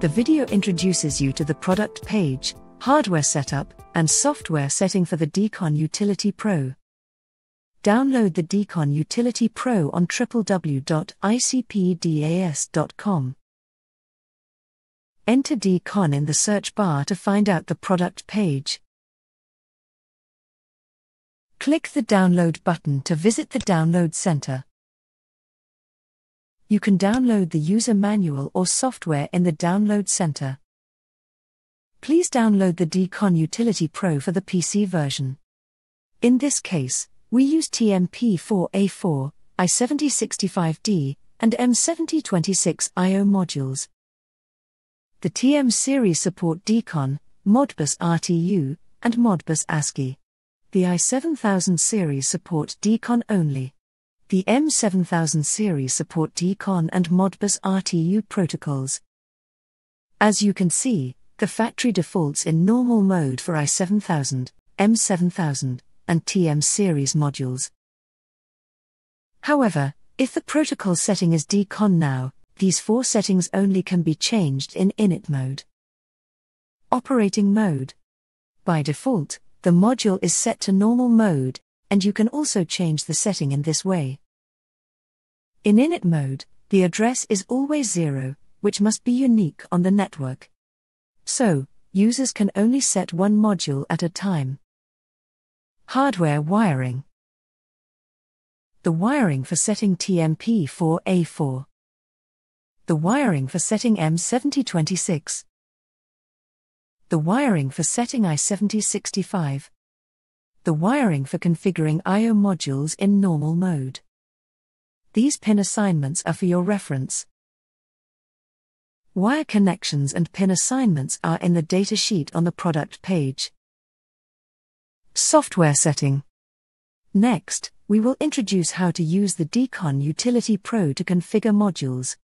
The video introduces you to the product page, hardware setup, and software setting for the Decon Utility Pro. Download the Decon Utility Pro on www.icpdas.com. Enter Decon in the search bar to find out the product page. Click the download button to visit the download center you can download the user manual or software in the Download Center. Please download the Decon Utility Pro for the PC version. In this case, we use TMP4A4, i7065D, and M7026IO modules. The TM series support Decon, Modbus RTU, and Modbus ASCII. The i7000 series support Decon only. The M7000 series support DCON and Modbus RTU protocols. As you can see, the factory defaults in normal mode for i7000, M7000, and TM series modules. However, if the protocol setting is DCON now, these four settings only can be changed in init mode. Operating mode. By default, the module is set to normal mode, and you can also change the setting in this way. In init mode, the address is always 0, which must be unique on the network. So, users can only set one module at a time. Hardware wiring. The wiring for setting TMP4A4. The wiring for setting M7026. The wiring for setting I7065 the wiring for configuring I.O. modules in normal mode. These pin assignments are for your reference. Wire connections and pin assignments are in the datasheet on the product page. Software setting. Next, we will introduce how to use the Decon Utility Pro to configure modules.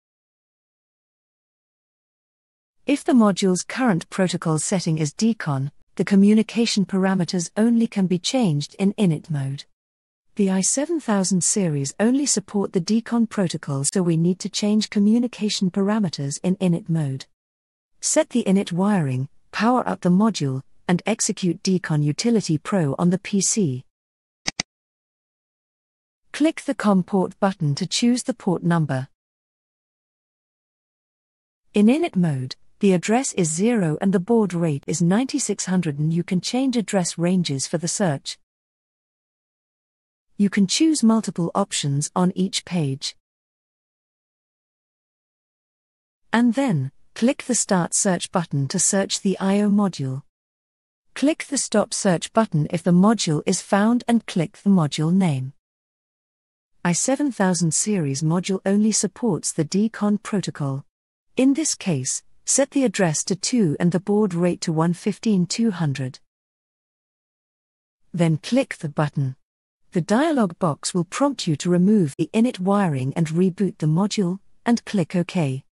If the module's current protocol setting is Decon, the communication parameters only can be changed in init mode. The i7000 series only support the decon protocol so we need to change communication parameters in init mode. Set the init wiring, power up the module, and execute Decon Utility Pro on the PC. Click the COM port button to choose the port number. In init mode, the address is 0 and the board rate is 9600 and you can change address ranges for the search. You can choose multiple options on each page. And then, click the Start Search button to search the I.O. module. Click the Stop Search button if the module is found and click the module name. i7000 series module only supports the DCON protocol. In this case, set the address to 2 and the board rate to 115200. Then click the button. The dialog box will prompt you to remove the init wiring and reboot the module, and click OK.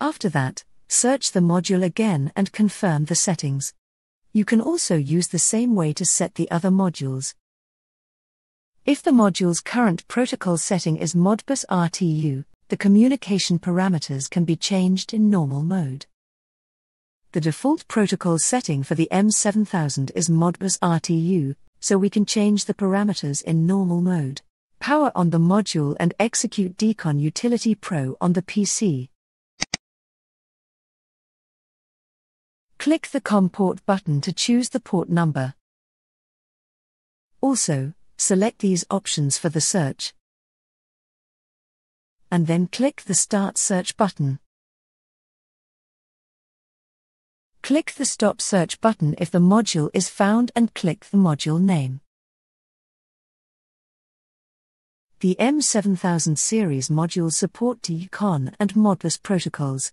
After that, search the module again and confirm the settings. You can also use the same way to set the other modules. If the module's current protocol setting is Modbus RTU, the communication parameters can be changed in normal mode. The default protocol setting for the M7000 is Modbus RTU, so we can change the parameters in normal mode. Power on the module and execute Decon Utility Pro on the PC. Click the COM port button to choose the port number. Also, select these options for the search and then click the Start Search button. Click the Stop Search button if the module is found and click the module name. The M7000 series modules support DCON and Modbus protocols.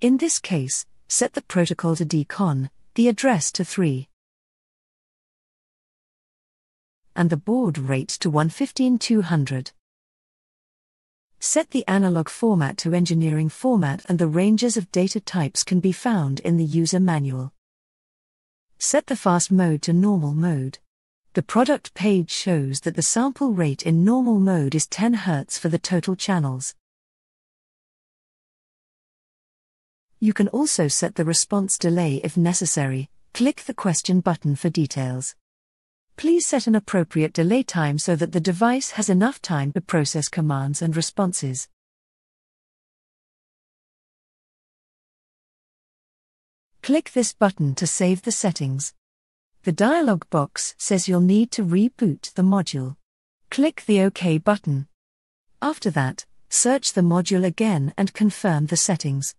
In this case, set the protocol to DCON, the address to 3, and the baud rate to 115200. Set the analog format to engineering format and the ranges of data types can be found in the user manual. Set the fast mode to normal mode. The product page shows that the sample rate in normal mode is 10 Hz for the total channels. You can also set the response delay if necessary. Click the question button for details. Please set an appropriate delay time so that the device has enough time to process commands and responses. Click this button to save the settings. The dialog box says you'll need to reboot the module. Click the OK button. After that, search the module again and confirm the settings.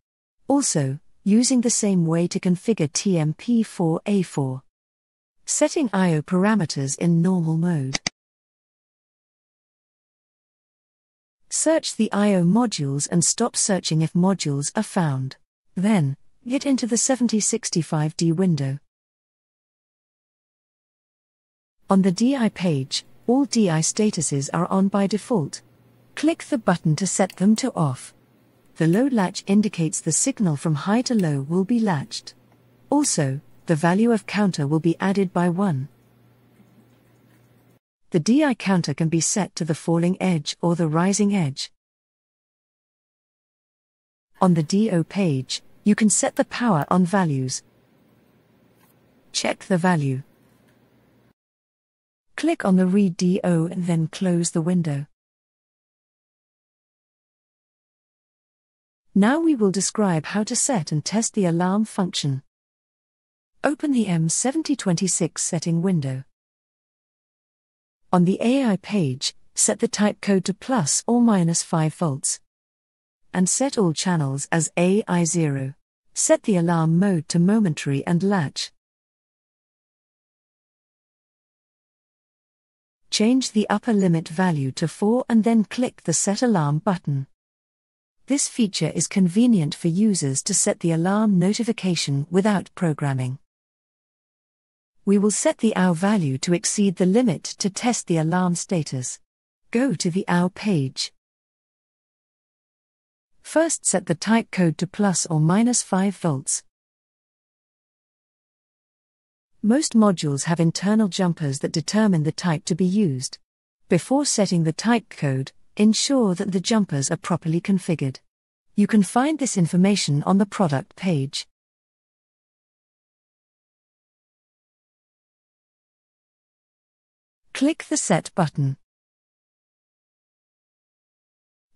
Also, using the same way to configure TMP4A4. Setting I.O. parameters in normal mode. Search the I.O. modules and stop searching if modules are found. Then, get into the 7065D window. On the DI page, all DI statuses are on by default. Click the button to set them to off. The low latch indicates the signal from high to low will be latched. Also, the value of counter will be added by 1. The DI counter can be set to the falling edge or the rising edge. On the DO page, you can set the power on values. Check the value. Click on the Read DO and then close the window. Now we will describe how to set and test the alarm function open the M7026 setting window. On the AI page, set the type code to plus or minus 5 volts. And set all channels as AI0. Set the alarm mode to momentary and latch. Change the upper limit value to 4 and then click the Set Alarm button. This feature is convenient for users to set the alarm notification without programming. We will set the OW value to exceed the limit to test the alarm status. Go to the OW page. First set the type code to plus or minus 5 volts. Most modules have internal jumpers that determine the type to be used. Before setting the type code, ensure that the jumpers are properly configured. You can find this information on the product page. Click the Set button.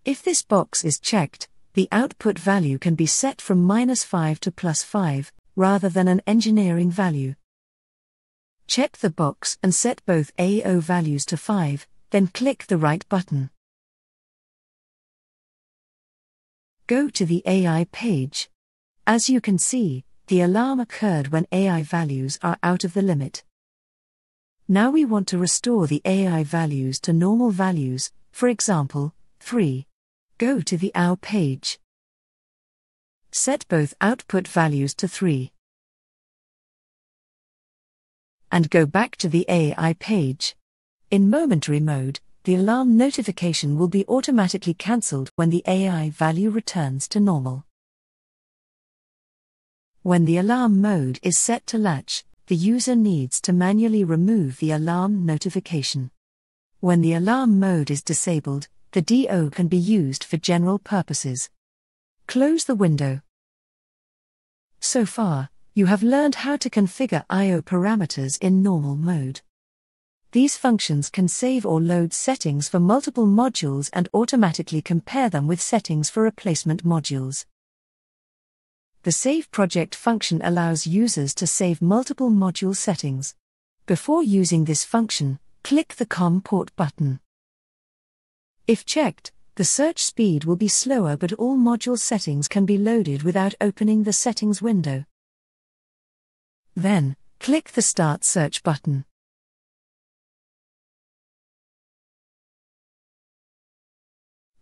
If this box is checked, the output value can be set from minus 5 to plus 5, rather than an engineering value. Check the box and set both AO values to 5, then click the right button. Go to the AI page. As you can see, the alarm occurred when AI values are out of the limit. Now we want to restore the AI values to normal values, for example, 3. Go to the OW page. Set both output values to 3. And go back to the AI page. In momentary mode, the alarm notification will be automatically cancelled when the AI value returns to normal. When the alarm mode is set to latch, the user needs to manually remove the alarm notification. When the alarm mode is disabled, the DO can be used for general purposes. Close the window. So far, you have learned how to configure I.O. parameters in normal mode. These functions can save or load settings for multiple modules and automatically compare them with settings for replacement modules. The Save Project function allows users to save multiple module settings. Before using this function, click the COM port button. If checked, the search speed will be slower, but all module settings can be loaded without opening the settings window. Then, click the Start Search button.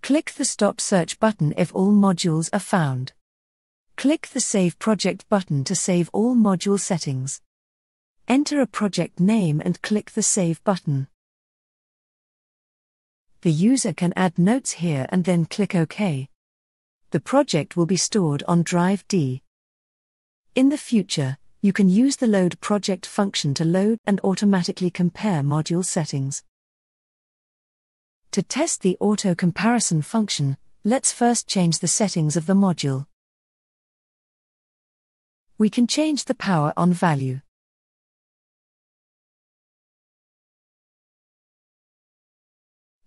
Click the Stop Search button if all modules are found. Click the Save Project button to save all module settings. Enter a project name and click the Save button. The user can add notes here and then click OK. The project will be stored on Drive D. In the future, you can use the Load Project function to load and automatically compare module settings. To test the auto comparison function, let's first change the settings of the module we can change the power on value.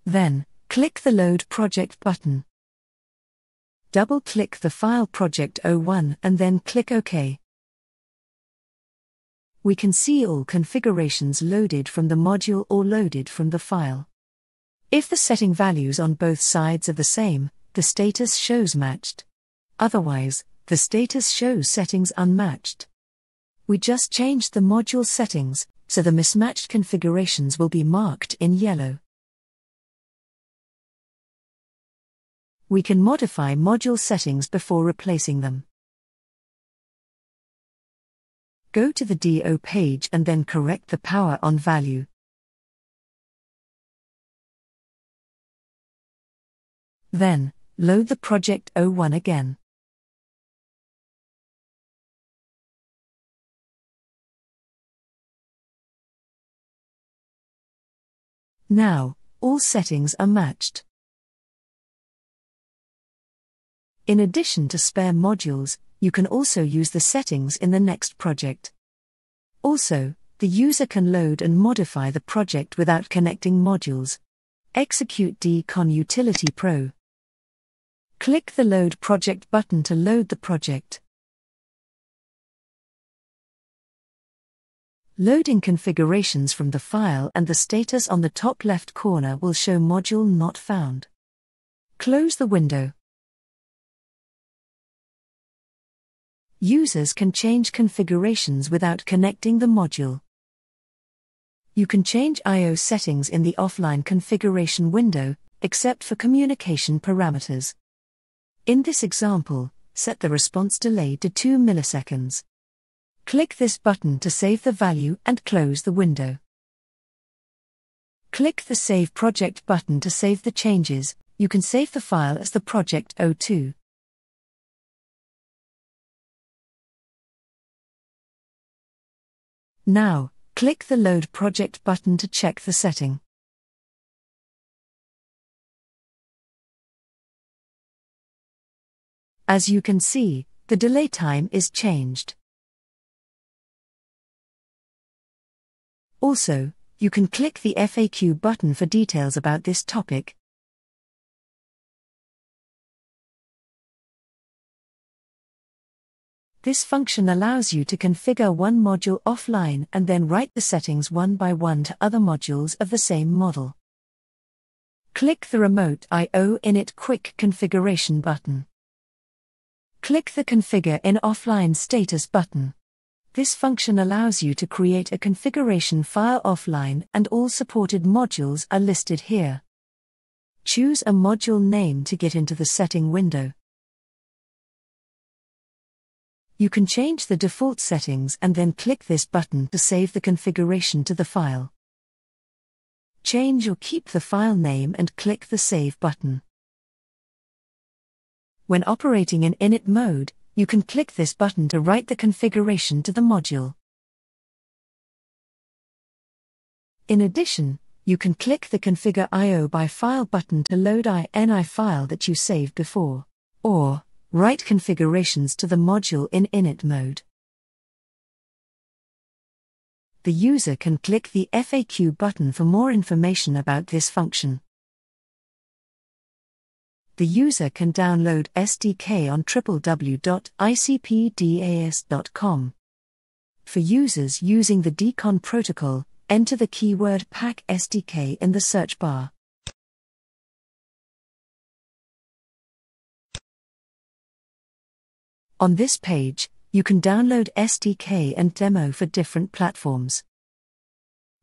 Then, click the Load Project button. Double-click the file Project 01 and then click OK. We can see all configurations loaded from the module or loaded from the file. If the setting values on both sides are the same, the status shows matched. Otherwise, the status shows settings unmatched. We just changed the module settings, so the mismatched configurations will be marked in yellow. We can modify module settings before replacing them. Go to the DO page and then correct the power on value. Then, load the project 01 again. Now, all settings are matched. In addition to spare modules, you can also use the settings in the next project. Also, the user can load and modify the project without connecting modules. Execute Dcon Utility Pro. Click the Load Project button to load the project. Loading configurations from the file and the status on the top left corner will show module not found. Close the window. Users can change configurations without connecting the module. You can change I.O. settings in the offline configuration window, except for communication parameters. In this example, set the response delay to 2 milliseconds. Click this button to save the value and close the window. Click the Save Project button to save the changes. You can save the file as the Project 02. Now, click the Load Project button to check the setting. As you can see, the delay time is changed. Also, you can click the FAQ button for details about this topic. This function allows you to configure one module offline and then write the settings one by one to other modules of the same model. Click the Remote I.O. Init Quick Configuration button. Click the Configure in Offline Status button. This function allows you to create a configuration file offline and all supported modules are listed here. Choose a module name to get into the setting window. You can change the default settings and then click this button to save the configuration to the file. Change or keep the file name and click the Save button. When operating in init mode, you can click this button to write the configuration to the module. In addition, you can click the Configure I.O. by File button to load INI file that you saved before, or write configurations to the module in init mode. The user can click the FAQ button for more information about this function the user can download SDK on www.icpdas.com. For users using the Decon protocol, enter the keyword pack SDK in the search bar. On this page, you can download SDK and demo for different platforms.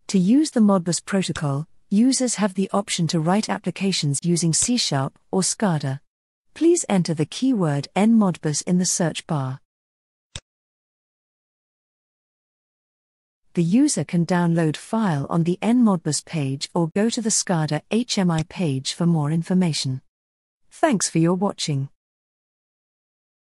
To use the Modbus protocol, users have the option to write applications using C Sharp or SCADA. Please enter the keyword nmodbus in the search bar. The user can download file on the nmodbus page or go to the SCADA HMI page for more information. Thanks for your watching.